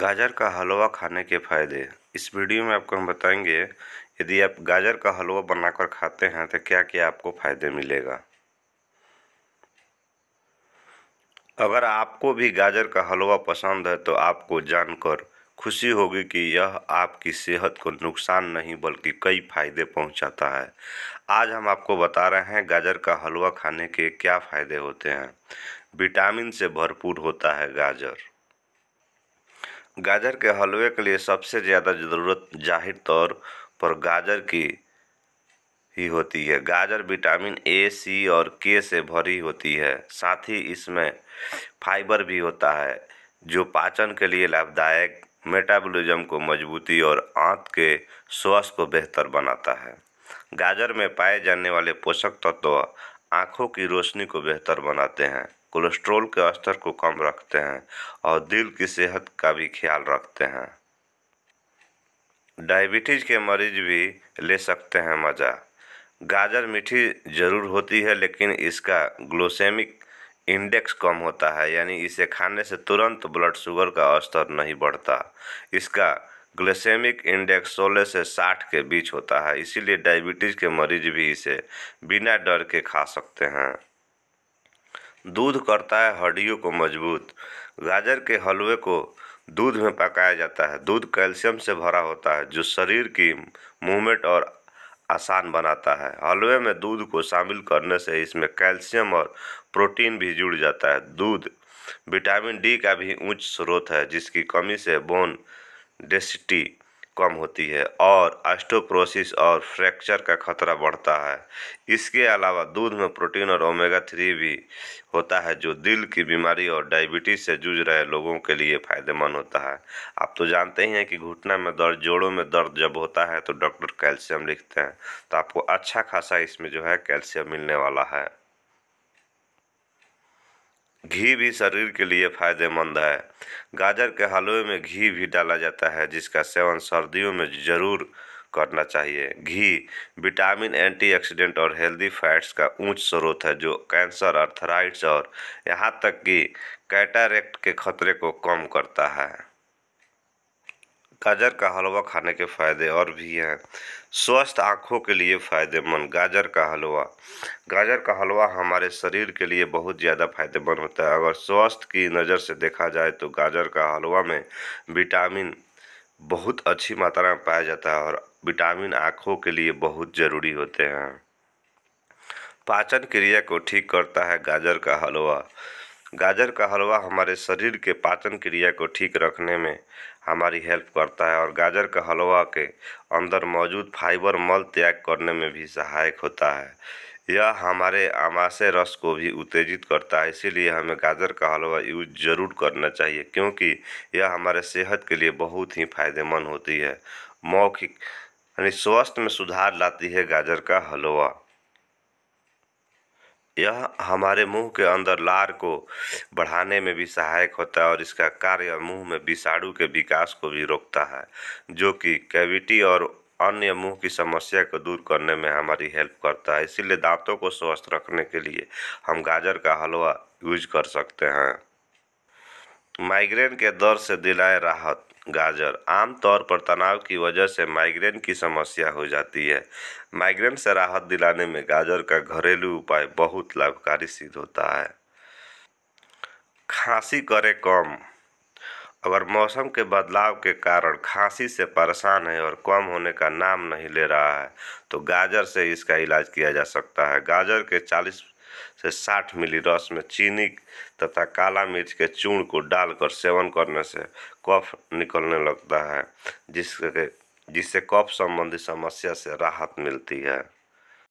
गाजर का हलवा खाने के फ़ायदे इस वीडियो में आपको हम बताएंगे यदि आप गाजर का हलवा बनाकर खाते हैं तो क्या क्या आपको फ़ायदे मिलेगा अगर आपको भी गाजर का हलवा पसंद है तो आपको जानकर खुशी होगी कि यह आपकी सेहत को नुकसान नहीं बल्कि कई फायदे पहुंचाता है आज हम आपको बता रहे हैं गाजर का हलवा खाने के क्या फ़ायदे होते हैं विटामिन से भरपूर होता है गाजर गाजर के हलवे के लिए सबसे ज़्यादा ज़रूरत जाहिर तौर पर गाजर की ही होती है गाजर विटामिन ए सी और के से भरी होती है साथ ही इसमें फाइबर भी होता है जो पाचन के लिए लाभदायक मेटाबॉलिज्म को मजबूती और आंत के स्वास्थ्य को बेहतर बनाता है गाजर में पाए जाने वाले पोषक तत्व आँखों की रोशनी को बेहतर बनाते हैं कोलेस्ट्रॉल के स्तर को कम रखते हैं और दिल की सेहत का भी ख्याल रखते हैं डायबिटीज़ के मरीज भी ले सकते हैं मज़ा गाजर मीठी ज़रूर होती है लेकिन इसका ग्लोसेमिक इंडेक्स कम होता है यानी इसे खाने से तुरंत ब्लड शुगर का स्तर नहीं बढ़ता इसका ग्लोसेमिक इंडेक्स 16 से 60 के बीच होता है इसीलिए डायबिटीज़ के मरीज भी इसे बिना डर के खा सकते हैं दूध करता है हड्डियों को मजबूत गाजर के हलवे को दूध में पकाया जाता है दूध कैल्शियम से भरा होता है जो शरीर की मूवमेंट और आसान बनाता है हलवे में दूध को शामिल करने से इसमें कैल्शियम और प्रोटीन भी जुड़ जाता है दूध विटामिन डी का भी उच्च स्रोत है जिसकी कमी से बोन डेसिटी कम होती है और ऑस्टोप्रोसिस और फ्रैक्चर का खतरा बढ़ता है इसके अलावा दूध में प्रोटीन और ओमेगा थ्री भी होता है जो दिल की बीमारी और डायबिटीज़ से जूझ रहे लोगों के लिए फ़ायदेमंद होता है आप तो जानते ही हैं कि घुटना में दर्द जोड़ों में दर्द जब होता है तो डॉक्टर कैल्शियम लिखते हैं तो आपको अच्छा खासा इसमें जो है कैल्शियम मिलने वाला है घी भी शरीर के लिए फायदेमंद है गाजर के हलवे में घी भी डाला जाता है जिसका सेवन सर्दियों में ज़रूर करना चाहिए घी विटामिन एंटीऑक्सीडेंट और हेल्दी फैट्स का ऊंच स्रोत है जो कैंसर अर्थराइट्स और यहाँ तक कि कैटारेक्ट के खतरे को कम करता है गाजर का हलवा खाने के फ़ायदे और भी हैं स्वस्थ आँखों के लिए फ़ायदेमंद गाजर का हलवा गाजर का हलवा हमारे शरीर के लिए बहुत ज़्यादा फायदेमंद होता है अगर स्वास्थ्य की नज़र से देखा जाए तो गाजर का हलवा में विटामिन बहुत अच्छी मात्रा में पाया जाता है और विटामिन आँखों के लिए बहुत ज़रूरी होते हैं पाचन क्रिया को ठीक करता है गाजर का हलवा गाजर का हलवा हमारे शरीर के पाचन क्रिया को ठीक रखने में हमारी हेल्प करता है और गाजर का हलवा के अंदर मौजूद फाइबर मल त्याग करने में भी सहायक होता है यह हमारे आमाशय रस को भी उत्तेजित करता है इसीलिए हमें गाजर का हलवा यूज ज़रूर करना चाहिए क्योंकि यह हमारे सेहत के लिए बहुत ही फायदेमंद होती है मौखिक यानी स्वास्थ्य में सुधार लाती है गाजर का हलवा यह हमारे मुँह के अंदर लार को बढ़ाने में भी सहायक होता है और इसका कार्य मुँह में विषाणु के विकास को भी रोकता है जो कि कैविटी और अन्य मुंह की समस्या को दूर करने में हमारी हेल्प करता है इसीलिए दांतों को स्वस्थ रखने के लिए हम गाजर का हलवा यूज कर सकते हैं माइग्रेन के दर्द से दिलाए राहत गाजर आमतौर पर तनाव की वजह से माइग्रेन की समस्या हो जाती है माइग्रेन से राहत दिलाने में गाजर का घरेलू उपाय बहुत लाभकारी सिद्ध होता है खांसी करे कम अगर मौसम के बदलाव के कारण खांसी से परेशान है और कम होने का नाम नहीं ले रहा है तो गाजर से इसका इलाज किया जा सकता है गाजर के से 60 मिली रस में चीनी तथा काला मिर्च के चूर्ण को डालकर सेवन करने से कफ निकलने लगता है जिसके जिससे कफ संबंधी समस्या से राहत मिलती है